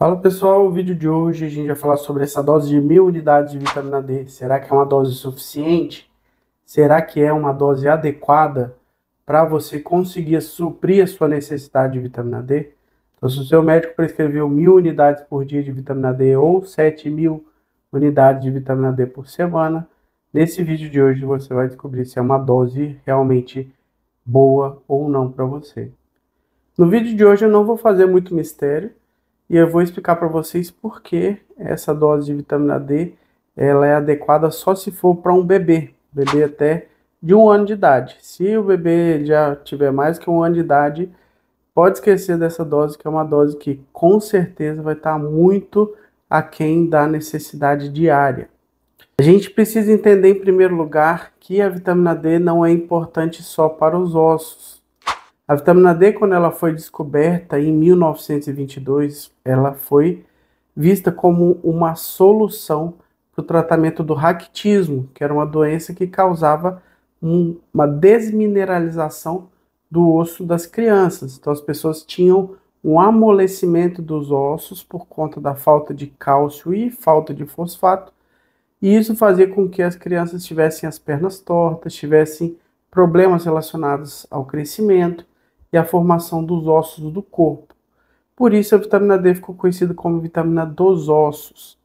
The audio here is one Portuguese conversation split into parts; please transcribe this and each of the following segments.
Fala pessoal, o vídeo de hoje a gente vai falar sobre essa dose de mil unidades de vitamina D. Será que é uma dose suficiente? Será que é uma dose adequada para você conseguir suprir a sua necessidade de vitamina D? Então, se o seu médico prescreveu mil unidades por dia de vitamina D ou 7 mil unidades de vitamina D por semana, nesse vídeo de hoje você vai descobrir se é uma dose realmente boa ou não para você. No vídeo de hoje eu não vou fazer muito mistério, e eu vou explicar para vocês por que essa dose de vitamina D ela é adequada só se for para um bebê, bebê até de um ano de idade. Se o bebê já tiver mais que um ano de idade, pode esquecer dessa dose, que é uma dose que com certeza vai estar tá muito aquém da necessidade diária. A gente precisa entender, em primeiro lugar, que a vitamina D não é importante só para os ossos. A vitamina D, quando ela foi descoberta em 1922, ela foi vista como uma solução para o tratamento do raquitismo, que era uma doença que causava um, uma desmineralização do osso das crianças. Então as pessoas tinham um amolecimento dos ossos por conta da falta de cálcio e falta de fosfato, e isso fazia com que as crianças tivessem as pernas tortas, tivessem problemas relacionados ao crescimento e a formação dos ossos do corpo. Por isso, a vitamina D ficou conhecida como vitamina dos ossos.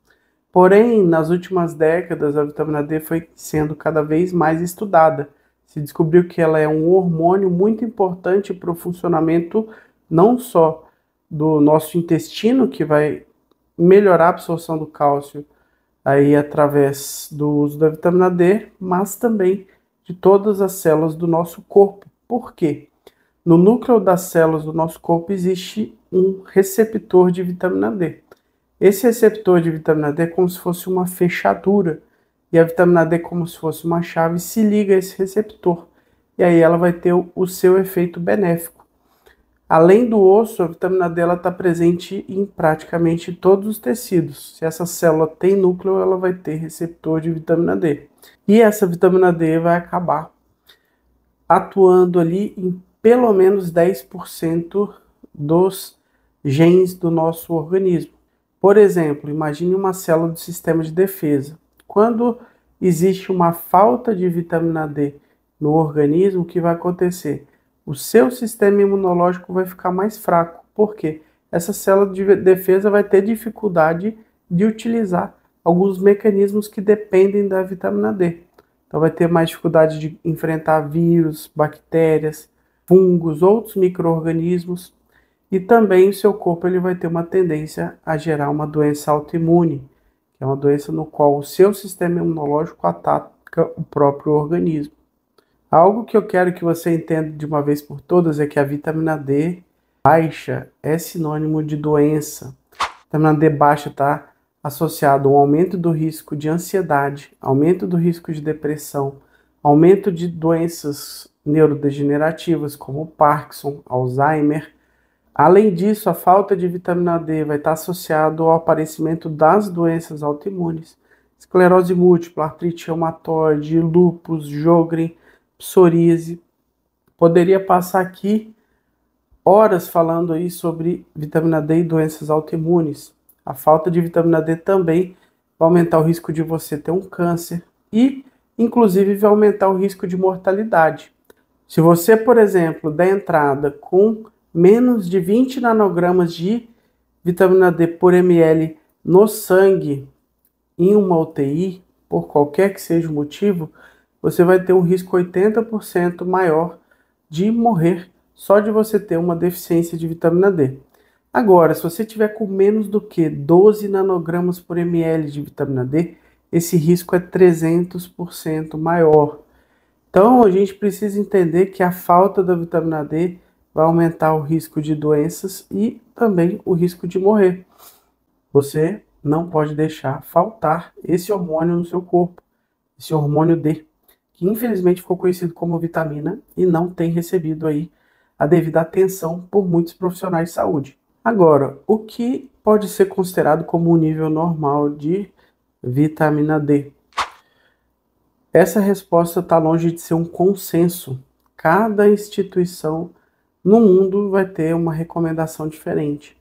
Porém, nas últimas décadas, a vitamina D foi sendo cada vez mais estudada. Se descobriu que ela é um hormônio muito importante para o funcionamento não só do nosso intestino, que vai melhorar a absorção do cálcio aí através do uso da vitamina D, mas também de todas as células do nosso corpo. Por quê? No núcleo das células do nosso corpo existe um receptor de vitamina D. Esse receptor de vitamina D é como se fosse uma fechadura e a vitamina D é como se fosse uma chave se liga a esse receptor e aí ela vai ter o seu efeito benéfico. Além do osso, a vitamina D está presente em praticamente todos os tecidos. Se essa célula tem núcleo, ela vai ter receptor de vitamina D. E essa vitamina D vai acabar atuando ali em pelo menos 10% dos genes do nosso organismo. Por exemplo, imagine uma célula do sistema de defesa. Quando existe uma falta de vitamina D no organismo, o que vai acontecer? O seu sistema imunológico vai ficar mais fraco. Por quê? Essa célula de defesa vai ter dificuldade de utilizar alguns mecanismos que dependem da vitamina D. Então vai ter mais dificuldade de enfrentar vírus, bactérias, fungos, outros micro-organismos, e também o seu corpo ele vai ter uma tendência a gerar uma doença autoimune, que é uma doença no qual o seu sistema imunológico ataca o próprio organismo. Algo que eu quero que você entenda de uma vez por todas é que a vitamina D baixa é sinônimo de doença. A vitamina D baixa está associado a um aumento do risco de ansiedade, aumento do risco de depressão, aumento de doenças neurodegenerativas, como Parkinson, Alzheimer. Além disso, a falta de vitamina D vai estar associada ao aparecimento das doenças autoimunes, esclerose múltipla, artrite reumatoide, lúpus, Jogren, psoríase. Poderia passar aqui horas falando aí sobre vitamina D e doenças autoimunes. A falta de vitamina D também vai aumentar o risco de você ter um câncer e, inclusive, vai aumentar o risco de mortalidade. Se você, por exemplo, der entrada com menos de 20 nanogramas de vitamina D por ml no sangue em uma UTI, por qualquer que seja o motivo, você vai ter um risco 80% maior de morrer só de você ter uma deficiência de vitamina D. Agora, se você tiver com menos do que 12 nanogramas por ml de vitamina D, esse risco é 300% maior. Então a gente precisa entender que a falta da vitamina D vai aumentar o risco de doenças e também o risco de morrer. Você não pode deixar faltar esse hormônio no seu corpo, esse hormônio D, que infelizmente ficou conhecido como vitamina e não tem recebido aí a devida atenção por muitos profissionais de saúde. Agora, o que pode ser considerado como um nível normal de vitamina D? Essa resposta está longe de ser um consenso. Cada instituição no mundo vai ter uma recomendação diferente.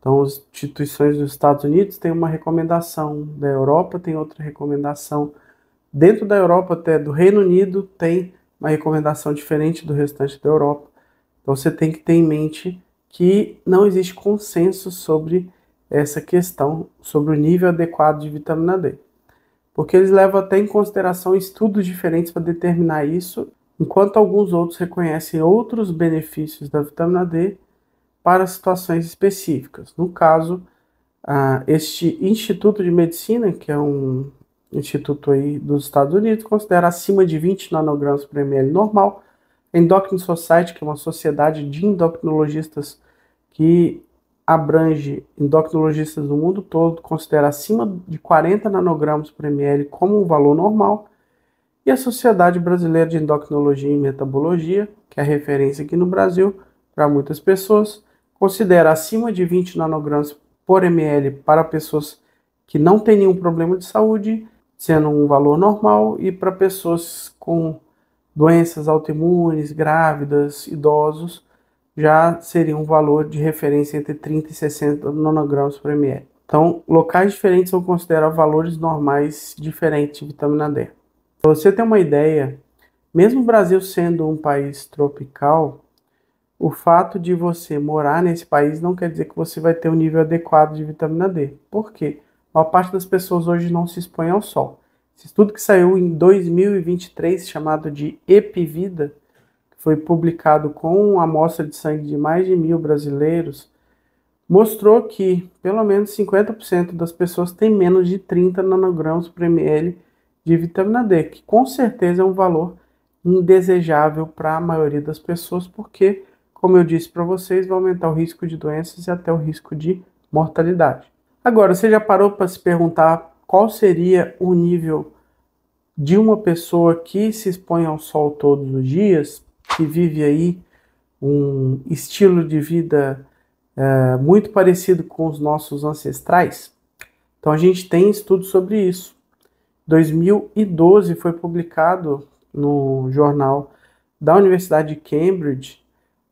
Então, as instituições dos Estados Unidos têm uma recomendação, da Europa tem outra recomendação, dentro da Europa, até do Reino Unido, tem uma recomendação diferente do restante da Europa. Então, você tem que ter em mente que não existe consenso sobre essa questão, sobre o nível adequado de vitamina D porque eles levam até em consideração estudos diferentes para determinar isso, enquanto alguns outros reconhecem outros benefícios da vitamina D para situações específicas. No caso, ah, este Instituto de Medicina, que é um instituto aí dos Estados Unidos, considera acima de 20 nanogramas por ml normal. Endocrine Society, que é uma sociedade de endocrinologistas que abrange endocrinologistas do mundo todo, considera acima de 40 nanogramas por ml como um valor normal, e a Sociedade Brasileira de Endocrinologia e Metabologia, que é a referência aqui no Brasil para muitas pessoas, considera acima de 20 nanogramas por ml para pessoas que não têm nenhum problema de saúde, sendo um valor normal, e para pessoas com doenças autoimunes, grávidas, idosos, já seria um valor de referência entre 30 e 60 nanogramas por ml. Então, locais diferentes vão considerar valores normais diferentes de vitamina D. Para você ter uma ideia, mesmo o Brasil sendo um país tropical, o fato de você morar nesse país não quer dizer que você vai ter o um nível adequado de vitamina D. Por quê? A maior parte das pessoas hoje não se expõe ao sol. Esse estudo que saiu em 2023, chamado de Epivida, foi publicado com uma amostra de sangue de mais de mil brasileiros, mostrou que pelo menos 50% das pessoas têm menos de 30 nanogramas por ml de vitamina D, que com certeza é um valor indesejável para a maioria das pessoas, porque, como eu disse para vocês, vai aumentar o risco de doenças e até o risco de mortalidade. Agora, você já parou para se perguntar qual seria o nível de uma pessoa que se expõe ao sol todos os dias? que vive aí um estilo de vida é, muito parecido com os nossos ancestrais? Então a gente tem estudos sobre isso. 2012 foi publicado no jornal da Universidade de Cambridge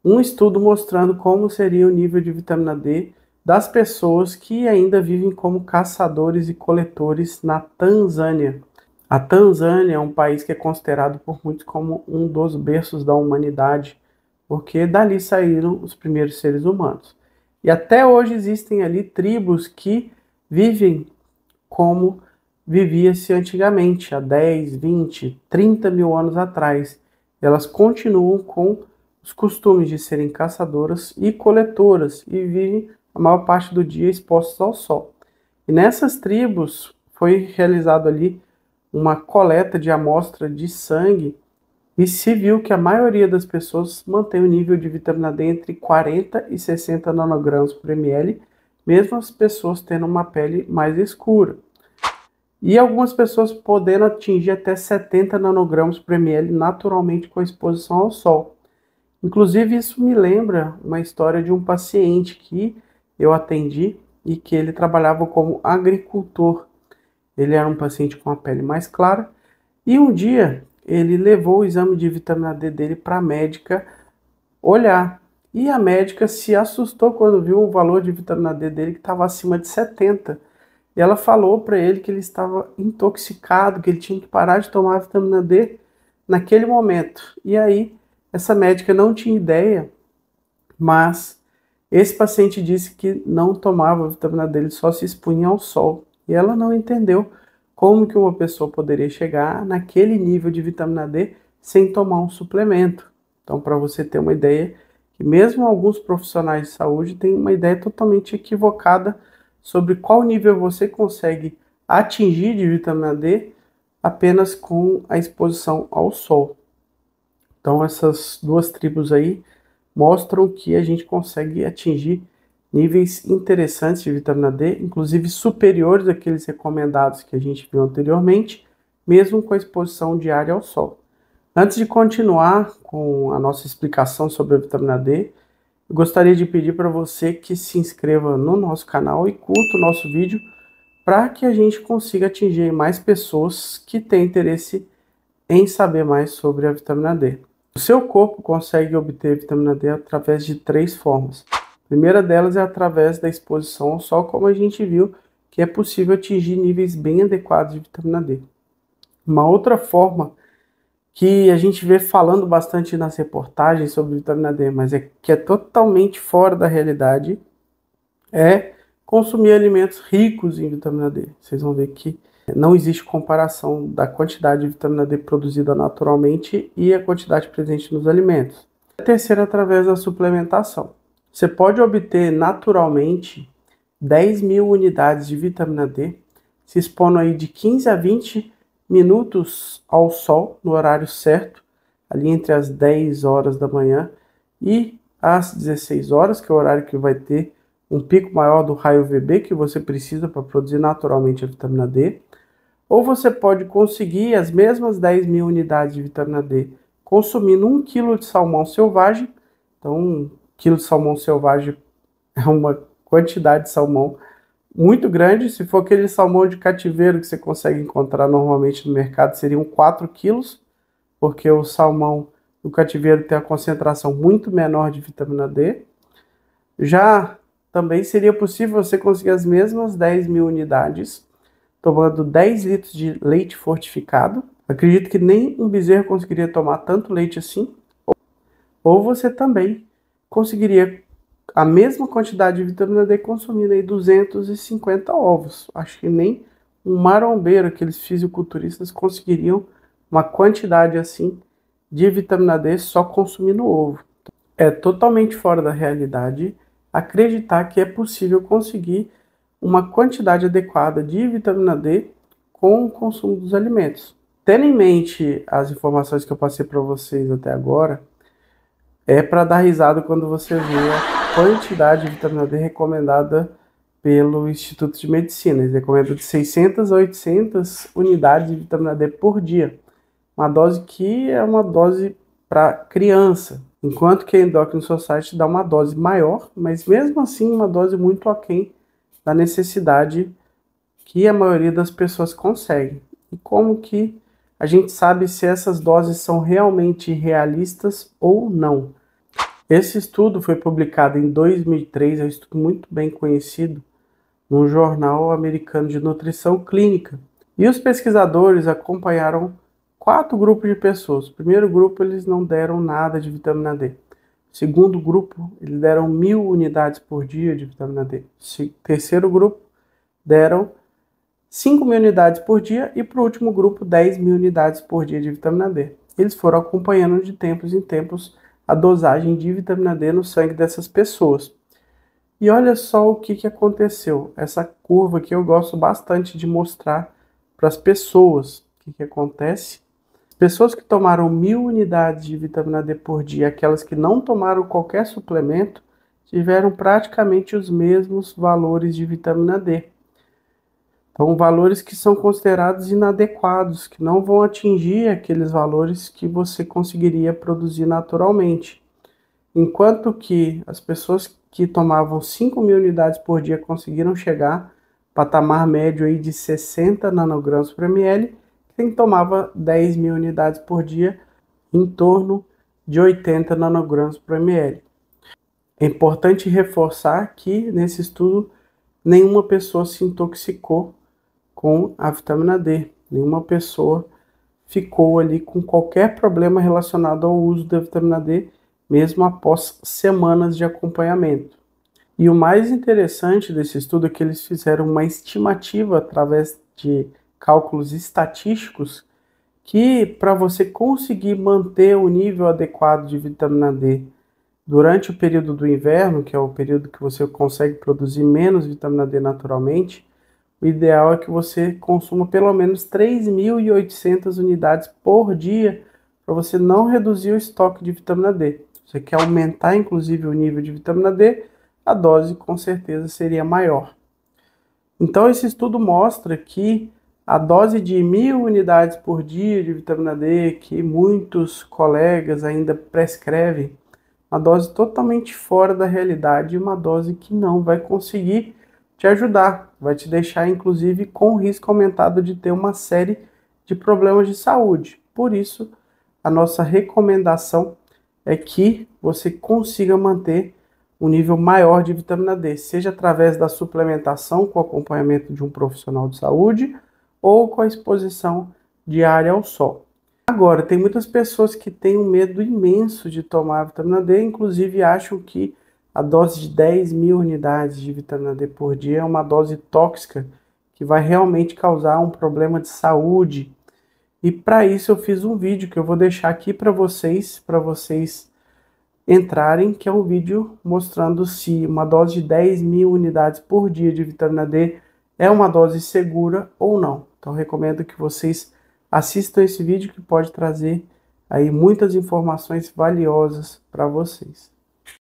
um estudo mostrando como seria o nível de vitamina D das pessoas que ainda vivem como caçadores e coletores na Tanzânia. A Tanzânia é um país que é considerado por muitos como um dos berços da humanidade, porque dali saíram os primeiros seres humanos. E até hoje existem ali tribos que vivem como vivia-se antigamente, há 10, 20, 30 mil anos atrás. E elas continuam com os costumes de serem caçadoras e coletoras e vivem a maior parte do dia expostas ao sol. E nessas tribos foi realizado ali uma coleta de amostra de sangue e se viu que a maioria das pessoas mantém o nível de vitamina D entre 40 e 60 nanogramas por ml, mesmo as pessoas tendo uma pele mais escura. E algumas pessoas podendo atingir até 70 nanogramas por ml naturalmente com a exposição ao sol. Inclusive, isso me lembra uma história de um paciente que eu atendi e que ele trabalhava como agricultor. Ele era um paciente com a pele mais clara e um dia ele levou o exame de vitamina D dele para a médica olhar. E a médica se assustou quando viu o valor de vitamina D dele que estava acima de 70. E ela falou para ele que ele estava intoxicado, que ele tinha que parar de tomar vitamina D naquele momento. E aí essa médica não tinha ideia, mas esse paciente disse que não tomava vitamina D, ele só se expunha ao sol. E ela não entendeu como que uma pessoa poderia chegar naquele nível de vitamina D sem tomar um suplemento. Então, para você ter uma ideia, que mesmo alguns profissionais de saúde têm uma ideia totalmente equivocada sobre qual nível você consegue atingir de vitamina D apenas com a exposição ao sol. Então, essas duas tribos aí mostram que a gente consegue atingir níveis interessantes de vitamina D, inclusive superiores àqueles recomendados que a gente viu anteriormente, mesmo com a exposição diária ao sol. Antes de continuar com a nossa explicação sobre a vitamina D, eu gostaria de pedir para você que se inscreva no nosso canal e curta o nosso vídeo para que a gente consiga atingir mais pessoas que têm interesse em saber mais sobre a vitamina D. O seu corpo consegue obter vitamina D através de três formas primeira delas é através da exposição ao sol, como a gente viu, que é possível atingir níveis bem adequados de vitamina D. Uma outra forma que a gente vê falando bastante nas reportagens sobre vitamina D, mas é que é totalmente fora da realidade, é consumir alimentos ricos em vitamina D. Vocês vão ver que não existe comparação da quantidade de vitamina D produzida naturalmente e a quantidade presente nos alimentos. A terceira através da suplementação. Você pode obter naturalmente 10 mil unidades de vitamina D, se expondo aí de 15 a 20 minutos ao sol no horário certo, ali entre as 10 horas da manhã e às 16 horas, que é o horário que vai ter um pico maior do raio VB que você precisa para produzir naturalmente a vitamina D. Ou você pode conseguir as mesmas 10 mil unidades de vitamina D consumindo 1 kg de salmão selvagem. Então, quilo de salmão selvagem é uma quantidade de salmão muito grande. Se for aquele salmão de cativeiro que você consegue encontrar normalmente no mercado, seriam 4 quilos, porque o salmão do cativeiro tem a concentração muito menor de vitamina D. Já também seria possível você conseguir as mesmas 10 mil unidades tomando 10 litros de leite fortificado. Acredito que nem um bezerro conseguiria tomar tanto leite assim. Ou você também conseguiria a mesma quantidade de vitamina D consumindo aí 250 ovos. Acho que nem um marombeiro, aqueles fisiculturistas, conseguiriam uma quantidade assim de vitamina D só consumindo ovo. É totalmente fora da realidade acreditar que é possível conseguir uma quantidade adequada de vitamina D com o consumo dos alimentos. Tendo em mente as informações que eu passei para vocês até agora, é para dar risada quando você vê a quantidade de vitamina D recomendada pelo Instituto de Medicina. Eles recomendam de 600 a 800 unidades de vitamina D por dia. Uma dose que é uma dose para criança, enquanto que a Endocrine Society dá uma dose maior, mas mesmo assim uma dose muito aquém da necessidade que a maioria das pessoas consegue. E como que a gente sabe se essas doses são realmente realistas ou não. Esse estudo foi publicado em 2003, é um estudo muito bem conhecido, num jornal americano de nutrição clínica. E os pesquisadores acompanharam quatro grupos de pessoas. O primeiro grupo, eles não deram nada de vitamina D. segundo grupo, eles deram mil unidades por dia de vitamina D. terceiro grupo, deram 5 mil unidades por dia e para o último grupo 10 mil unidades por dia de vitamina D. Eles foram acompanhando de tempos em tempos a dosagem de vitamina D no sangue dessas pessoas. E olha só o que, que aconteceu. Essa curva que eu gosto bastante de mostrar para as pessoas. O que, que acontece? Pessoas que tomaram mil unidades de vitamina D por dia, aquelas que não tomaram qualquer suplemento, tiveram praticamente os mesmos valores de vitamina D. São valores que são considerados inadequados, que não vão atingir aqueles valores que você conseguiria produzir naturalmente. Enquanto que as pessoas que tomavam 5 mil unidades por dia conseguiram chegar patamar médio aí de 60 nanogramas por ml, quem tomava 10 mil unidades por dia, em torno de 80 nanogramas por ml. É importante reforçar que nesse estudo nenhuma pessoa se intoxicou com a vitamina D. Nenhuma pessoa ficou ali com qualquer problema relacionado ao uso da vitamina D, mesmo após semanas de acompanhamento. E o mais interessante desse estudo é que eles fizeram uma estimativa através de cálculos estatísticos que para você conseguir manter o nível adequado de vitamina D durante o período do inverno, que é o período que você consegue produzir menos vitamina D naturalmente, o ideal é que você consuma pelo menos 3.800 unidades por dia para você não reduzir o estoque de vitamina D. Se você quer aumentar inclusive o nível de vitamina D, a dose com certeza seria maior. Então esse estudo mostra que a dose de mil unidades por dia de vitamina D, que muitos colegas ainda prescrevem, uma dose totalmente fora da realidade, uma dose que não vai conseguir te ajudar, vai te deixar inclusive com risco aumentado de ter uma série de problemas de saúde. Por isso, a nossa recomendação é que você consiga manter um nível maior de vitamina D, seja através da suplementação com acompanhamento de um profissional de saúde ou com a exposição diária ao sol. Agora, tem muitas pessoas que têm um medo imenso de tomar vitamina D, inclusive acham que a dose de 10 mil unidades de vitamina D por dia é uma dose tóxica que vai realmente causar um problema de saúde. E para isso eu fiz um vídeo que eu vou deixar aqui para vocês, para vocês entrarem, que é um vídeo mostrando se uma dose de 10 mil unidades por dia de vitamina D é uma dose segura ou não. Então recomendo que vocês assistam esse vídeo que pode trazer aí muitas informações valiosas para vocês.